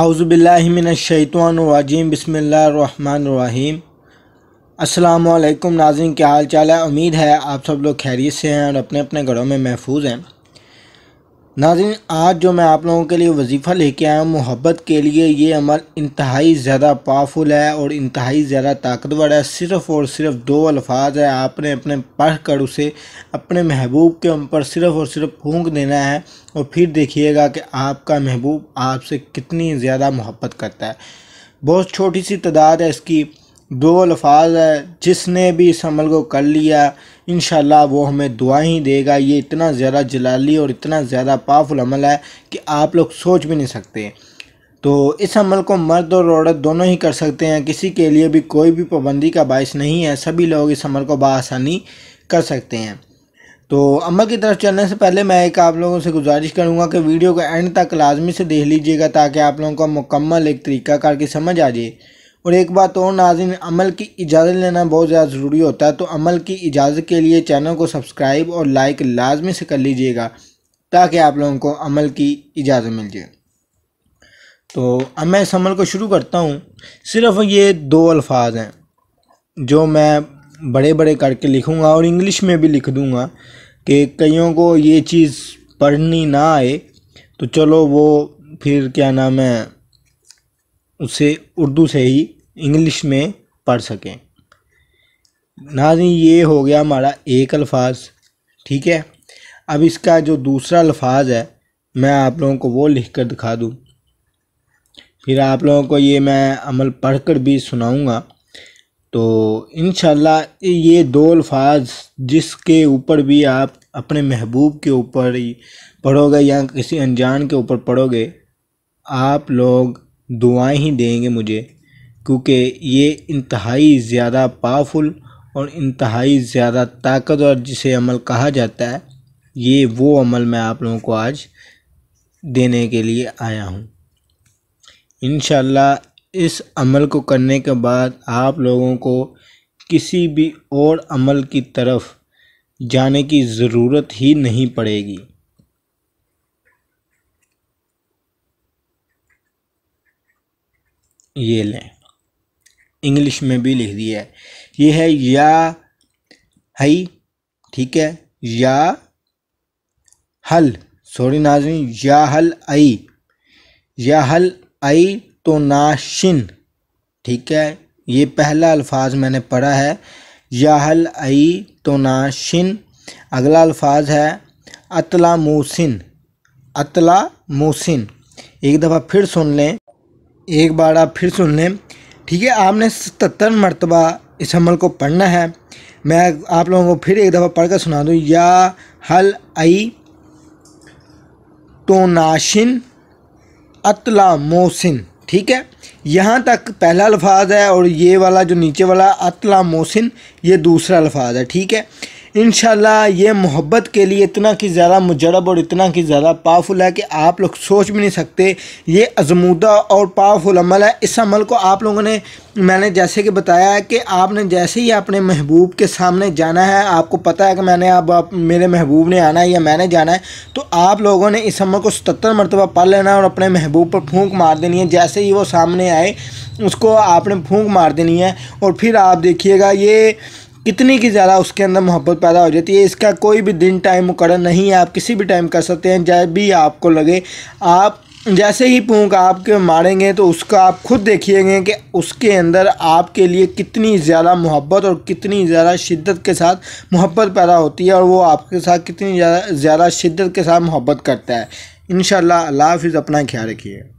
आउज़बिल्लिमिनशैतवाजीम बसमीम अल्लाम नाजिन क्या हाल चाल है उम्मीद है आप सब लोग खैरियत से हैं और अपने अपने घरों में महफूज हैं नाजिन आज जो मैं आप लोगों के लिए वजीफ़ा लेके आया हूँ मोहब्बत के लिए ये अमल इंतहाई ज़्यादा पावरफुल है और इंतहाई ज़्यादा ताकतवर है सिर्फ़ और सिर्फ दो अल्फाज है आपने अपने पढ़ कर उसे अपने महबूब के ऊपर सिर्फ़ और सिर्फ फूंक देना है और फिर देखिएगा कि आपका महबूब आपसे कितनी ज़्यादा मोहब्बत करता है बहुत छोटी सी तादाद है इसकी दो अल्फाज है जिसने भी इस अमल को कर लिया इन वो हमें दुआ ही देगा ये इतना ज़्यादा जलाली और इतना ज़्यादा पावरफुल अमल है कि आप लोग सोच भी नहीं सकते तो इस अमल को मर्द और औरत दोनों ही कर सकते हैं किसी के लिए भी कोई भी पाबंदी का बायस नहीं है सभी लोग इस अमल को बसानी कर सकते हैं तो अमल की तरफ चलने से पहले मैं एक आप लोगों से गुजारिश करूंगा कि वीडियो को एंड तक लाजमी से देख लीजिएगा ताकि आप लोगों को मुकम्मल एक तरीका करके समझ आ जाए और एक बात और नाजिन अमल की इजाज़त लेना बहुत ज़्यादा ज़रूरी होता है तो अमल की इजाज़त के लिए चैनल को सब्सक्राइब और लाइक लाजमी से कर लीजिएगा ताकि आप लोगों को अमल की इजाज़त मिल जाए तो अब मैं इस अमल को शुरू करता हूँ सिर्फ ये दो अल्फाज हैं जो मैं बड़े बड़े करके लिखूँगा और इंग्लिश में भी लिख दूँगा कि कईयों को ये चीज़ पढ़नी ना आए तो चलो वो फिर क्या नाम है उसे उर्दू से ही इंग्लिश में पढ़ सकें नाजी ये हो गया हमारा एक अल्फाज ठीक है अब इसका जो दूसरा अल्फाज है मैं आप लोगों को वो लिख कर दिखा दूँ फिर आप लोगों को ये मैं अमल पढ़ कर भी सुनाऊँगा तो इन ये दो अल्फाज जिसके ऊपर भी आप अपने महबूब के ऊपर पढ़ोगे या किसी अनजान के ऊपर पढ़ोगे आप लोग दुआएं ही देंगे मुझे क्योंकि ये इंतहाई ज़्यादा पावरफुल और इंतहाई ज़्यादा ताकतवर जिसे अमल कहा जाता है ये वो अमल मैं आप लोगों को आज देने के लिए आया हूँ इन इस अमल को करने के बाद आप लोगों को किसी भी और अमल की तरफ जाने की ज़रूरत ही नहीं पड़ेगी ये लें इंग्लिश में भी लिख दिया है ये है या हई ठीक है या हल सॉरी नाजरीन या हल आई या हल आई तो नाशिन ठीक है ये पहला अल्फाज मैंने पढ़ा है या हल आई तो नाशिन अगला अल्फाज है अतला मोसिन अतला मोसिन एक दफ़ा फिर सुन लें एक बार आप फिर सुन लें ठीक है आपने सतर मरतबा इस हमल को पढ़ना है मैं आप लोगों को फिर एक दफ़ा पढ़ कर सुना दूँ या हल आई तो नाशिन अतला मोसिन ठीक है यहाँ तक पहला अल्फाज है और ये वाला जो नीचे वाला अतला मोसिन ये दूसरा अल्फाज है ठीक है इन ये मोहब्बत के लिए इतना कि ज़्यादा मुजरब और इतना कि ज़्यादा पावरफुल है कि आप लोग सोच भी नहीं सकते ये आजमूदा और पावरफुल अमल है इस अमल को आप लोगों ने मैंने जैसे कि बताया है कि आपने जैसे ही अपने महबूब के सामने जाना है आपको पता है कि मैंने अब आप मेरे महबूब ने आना है या मैंने जाना है तो आप लोगों ने इस अमल को सतर मरतबा पढ़ लेना है और अपने महबूब पर फूँक मार देनी है जैसे ही वो सामने आए उसको आपने फूँक मार देनी है और फिर आप देखिएगा ये कितनी की ज़्यादा उसके अंदर मोहब्बत पैदा हो जाती है इसका कोई भी दिन टाइम मुकर नहीं है आप किसी भी टाइम कर सकते हैं जब भी आपको लगे आप जैसे ही पूंग आपके मारेंगे तो उसका आप खुद देखिएगा कि उसके अंदर आपके लिए कितनी ज़्यादा मोहब्बत और कितनी ज़्यादा शिद्दत के साथ मोहब्बत पैदा होती है और वो आपके साथ कितनी ज़्यादा ज़्यादा शिद्दत के साथ मोहब्बत करता है इन शाला हाफ़ अपना ख्याल रखिए